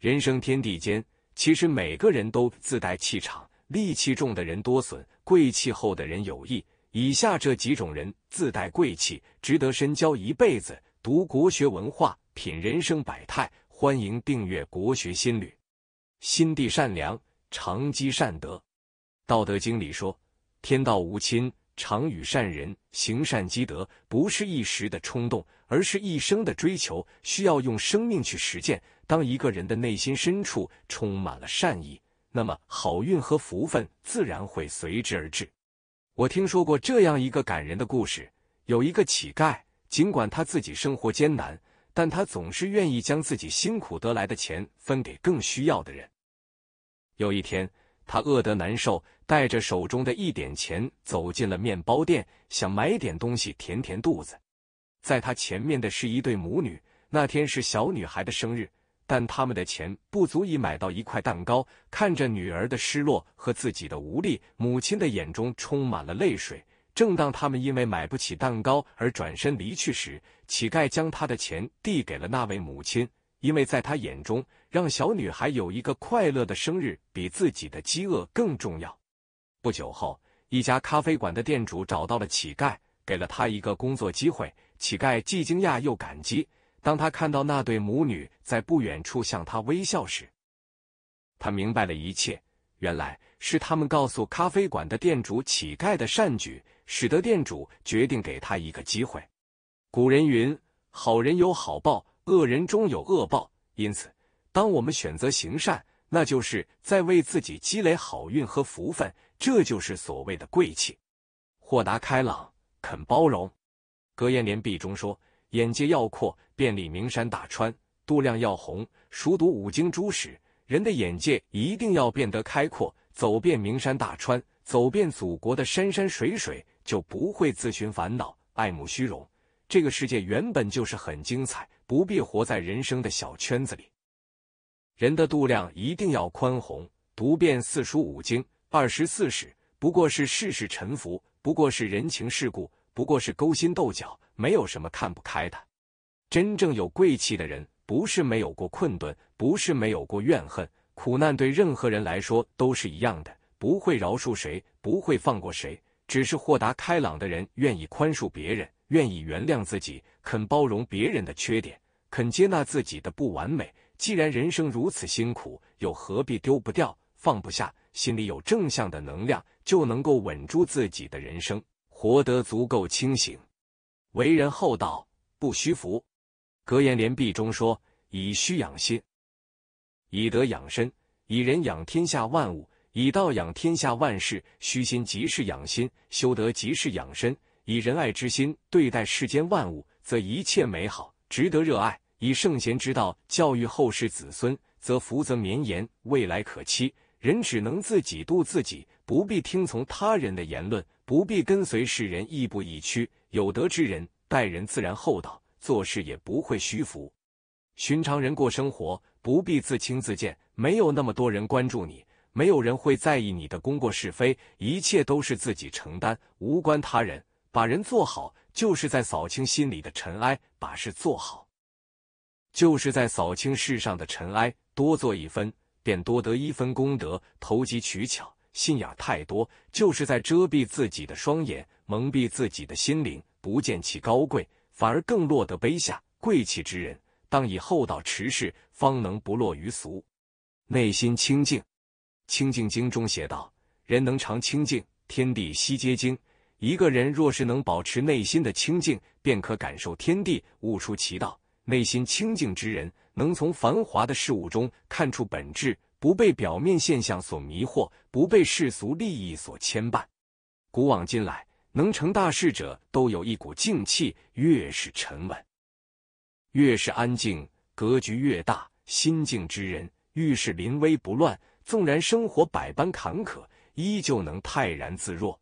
人生天地间，其实每个人都自带气场，戾气重的人多损，贵气厚的人有益。以下这几种人自带贵气，值得深交一辈子。读国学文化，品人生百态，欢迎订阅《国学心旅》。心地善良，常积善德，《道德经》里说：“天道无亲，常与善人。”行善积德不是一时的冲动，而是一生的追求，需要用生命去实践。当一个人的内心深处充满了善意，那么好运和福分自然会随之而至。我听说过这样一个感人的故事：有一个乞丐，尽管他自己生活艰难，但他总是愿意将自己辛苦得来的钱分给更需要的人。有一天，他饿得难受，带着手中的一点钱走进了面包店，想买点东西填填肚子。在他前面的是一对母女，那天是小女孩的生日。但他们的钱不足以买到一块蛋糕，看着女儿的失落和自己的无力，母亲的眼中充满了泪水。正当他们因为买不起蛋糕而转身离去时，乞丐将他的钱递给了那位母亲，因为在他眼中，让小女孩有一个快乐的生日比自己的饥饿更重要。不久后，一家咖啡馆的店主找到了乞丐，给了他一个工作机会。乞丐既惊讶又感激。当他看到那对母女在不远处向他微笑时，他明白了一切。原来是他们告诉咖啡馆的店主，乞丐的善举使得店主决定给他一个机会。古人云：“好人有好报，恶人终有恶报。”因此，当我们选择行善，那就是在为自己积累好运和福分。这就是所谓的贵气、豁达、开朗、肯包容。格言联璧中说。眼界要阔，遍历名山大川；度量要宏，熟读五经诸史。人的眼界一定要变得开阔，走遍名山大川，走遍祖国的山山水水，就不会自寻烦恼，爱慕虚荣。这个世界原本就是很精彩，不必活在人生的小圈子里。人的度量一定要宽宏，读遍四书五经、二十四史，不过是世事沉浮，不过是人情世故。不过是勾心斗角，没有什么看不开的。真正有贵气的人，不是没有过困顿，不是没有过怨恨。苦难对任何人来说都是一样的，不会饶恕谁，不会放过谁。只是豁达开朗的人，愿意宽恕别人，愿意原谅自己，肯包容别人的缺点，肯接纳自己的不完美。既然人生如此辛苦，又何必丢不掉、放不下？心里有正向的能量，就能够稳住自己的人生。活得足够清醒，为人厚道，不虚浮。格言联璧中说：“以虚养心，以德养身，以仁养天下万物，以道养天下万事。虚心即是养心，修德即是养身。以仁爱之心对待世间万物，则一切美好值得热爱。以圣贤之道教育后世子孙，则福泽绵延，未来可期。人只能自己度自己，不必听从他人的言论。”不必跟随世人，亦步亦趋。有德之人，待人自然厚道，做事也不会虚浮。寻常人过生活，不必自轻自贱，没有那么多人关注你，没有人会在意你的功过是非，一切都是自己承担，无关他人。把人做好，就是在扫清心里的尘埃；把事做好，就是在扫清世上的尘埃。多做一分，便多得一分功德。投机取巧。信仰太多，就是在遮蔽自己的双眼，蒙蔽自己的心灵，不见其高贵，反而更落得卑下。贵气之人，当以厚道持世，方能不落于俗。内心清净，《清净经》中写道：“人能常清净，天地悉皆经。一个人若是能保持内心的清净，便可感受天地，悟出其道。内心清净之人，能从繁华的事物中看出本质。不被表面现象所迷惑，不被世俗利益所牵绊。古往今来，能成大事者都有一股静气，越是沉稳，越是安静，格局越大。心静之人，遇事临危不乱，纵然生活百般坎坷，依旧能泰然自若。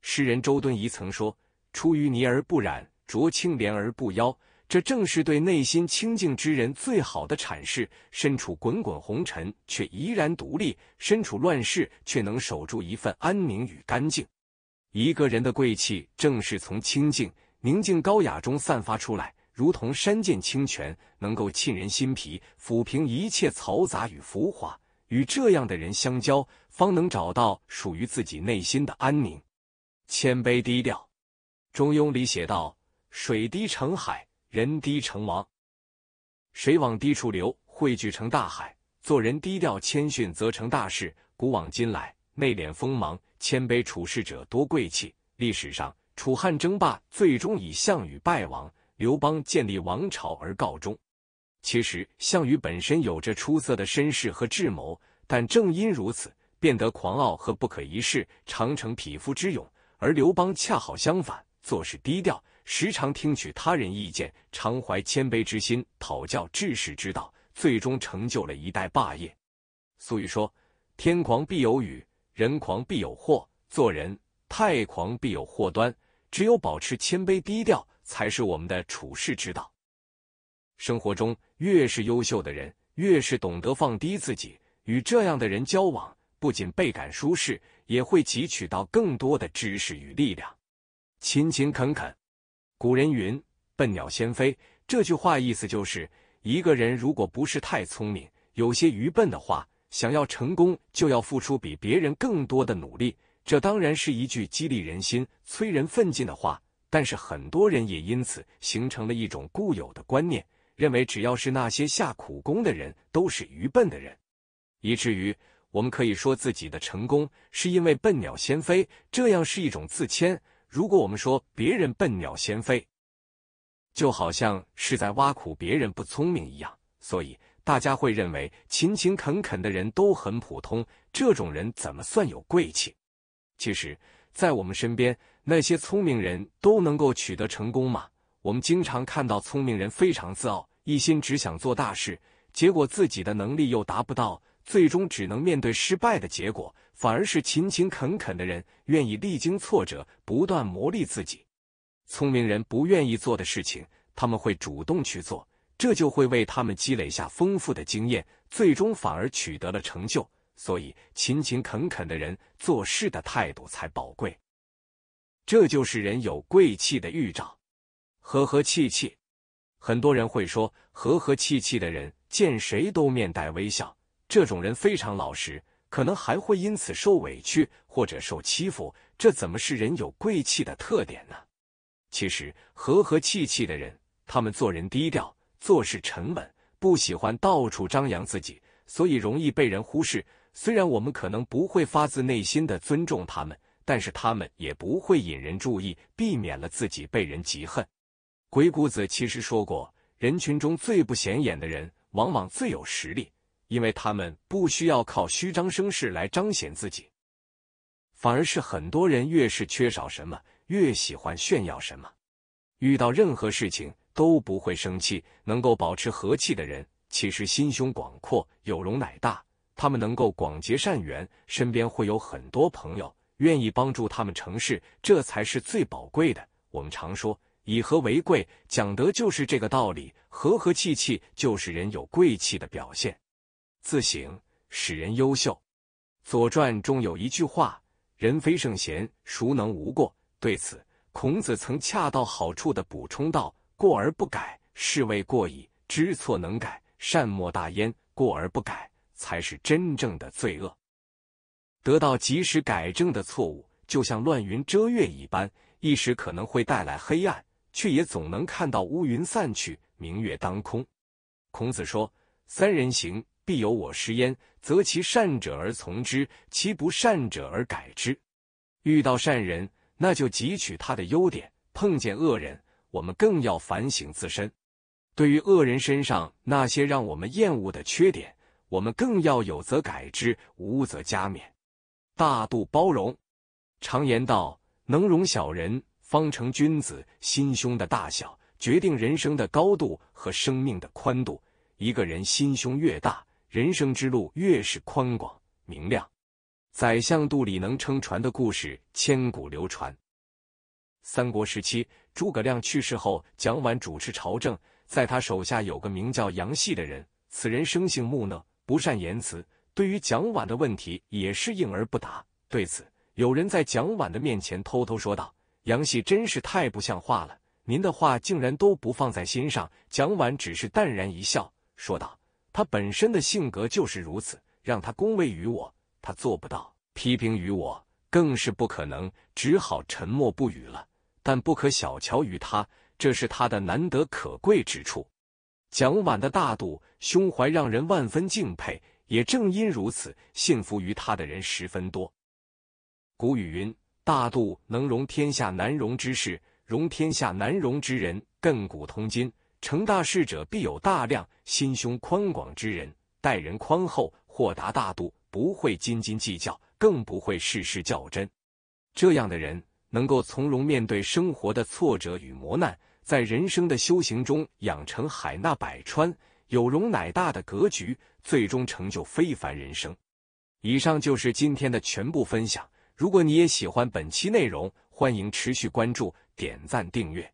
诗人周敦颐曾说：“出淤泥而不染，濯清涟而不妖。”这正是对内心清净之人最好的阐释。身处滚滚红尘，却依然独立；身处乱世，却能守住一份安宁与干净。一个人的贵气，正是从清净、宁静、高雅中散发出来，如同山涧清泉，能够沁人心脾，抚平一切嘈杂与浮华。与这样的人相交，方能找到属于自己内心的安宁、谦卑、低调。《中庸》里写道：“水滴成海。”人低成王，水往低处流，汇聚成大海。做人低调谦逊则成大事。古往今来，内敛锋芒，谦卑处事者多贵气。历史上，楚汉争霸最终以项羽败亡、刘邦建立王朝而告终。其实，项羽本身有着出色的身世和智谋，但正因如此，变得狂傲和不可一世，常成匹夫之勇。而刘邦恰好相反，做事低调。时常听取他人意见，常怀谦卑之心，讨教治世之道，最终成就了一代霸业。所以说，天狂必有雨，人狂必有祸。做人太狂必有祸端，只有保持谦卑低调，才是我们的处世之道。生活中越是优秀的人，越是懂得放低自己，与这样的人交往，不仅倍感舒适，也会汲取到更多的知识与力量。勤勤恳恳。古人云“笨鸟先飞”，这句话意思就是，一个人如果不是太聪明，有些愚笨的话，想要成功就要付出比别人更多的努力。这当然是一句激励人心、催人奋进的话，但是很多人也因此形成了一种固有的观念，认为只要是那些下苦功的人都是愚笨的人，以至于我们可以说自己的成功是因为“笨鸟先飞”，这样是一种自谦。如果我们说别人笨鸟先飞，就好像是在挖苦别人不聪明一样，所以大家会认为勤勤恳恳的人都很普通，这种人怎么算有贵气？其实，在我们身边，那些聪明人都能够取得成功嘛。我们经常看到聪明人非常自傲，一心只想做大事，结果自己的能力又达不到。最终只能面对失败的结果，反而是勤勤恳恳的人愿意历经挫折，不断磨砺自己。聪明人不愿意做的事情，他们会主动去做，这就会为他们积累下丰富的经验，最终反而取得了成就。所以，勤勤恳恳的人做事的态度才宝贵，这就是人有贵气的预兆。和和气气，很多人会说，和和气气的人见谁都面带微笑。这种人非常老实，可能还会因此受委屈或者受欺负，这怎么是人有贵气的特点呢？其实，和和气气的人，他们做人低调，做事沉稳，不喜欢到处张扬自己，所以容易被人忽视。虽然我们可能不会发自内心的尊重他们，但是他们也不会引人注意，避免了自己被人嫉恨。鬼谷子其实说过，人群中最不显眼的人，往往最有实力。因为他们不需要靠虚张声势来彰显自己，反而是很多人越是缺少什么，越喜欢炫耀什么。遇到任何事情都不会生气，能够保持和气的人，其实心胸广阔，有容乃大。他们能够广结善缘，身边会有很多朋友愿意帮助他们成事，这才是最宝贵的。我们常说以和为贵，讲的就是这个道理。和和气气就是人有贵气的表现。自省使人优秀，《左传》中有一句话：“人非圣贤，孰能无过？”对此，孔子曾恰到好处的补充道：“过而不改，是谓过矣；知错能改，善莫大焉。”过而不改，才是真正的罪恶。得到及时改正的错误，就像乱云遮月一般，一时可能会带来黑暗，却也总能看到乌云散去，明月当空。孔子说：“三人行。”必有我师焉，择其善者而从之，其不善者而改之。遇到善人，那就汲取他的优点；碰见恶人，我们更要反省自身。对于恶人身上那些让我们厌恶的缺点，我们更要有则改之，无则加勉。大度包容。常言道：“能容小人，方成君子。”心胸的大小，决定人生的高度和生命的宽度。一个人心胸越大，人生之路越是宽广明亮，宰相肚里能撑船的故事千古流传。三国时期，诸葛亮去世后，蒋琬主持朝政，在他手下有个名叫杨戏的人，此人生性木讷，不善言辞，对于蒋琬的问题也是应而不答。对此，有人在蒋琬的面前偷偷说道：“杨戏真是太不像话了，您的话竟然都不放在心上。”蒋琬只是淡然一笑，说道。他本身的性格就是如此，让他恭维于我，他做不到；批评于我，更是不可能，只好沉默不语了。但不可小瞧于他，这是他的难得可贵之处。蒋琬的大度胸怀让人万分敬佩，也正因如此，信服于他的人十分多。古语云：“大度能容天下难容之事，容天下难容之人。”亘古通今。成大事者必有大量心胸宽广之人，待人宽厚、豁达大度，不会斤斤计较，更不会事事较真。这样的人能够从容面对生活的挫折与磨难，在人生的修行中养成海纳百川、有容乃大的格局，最终成就非凡人生。以上就是今天的全部分享。如果你也喜欢本期内容，欢迎持续关注、点赞、订阅。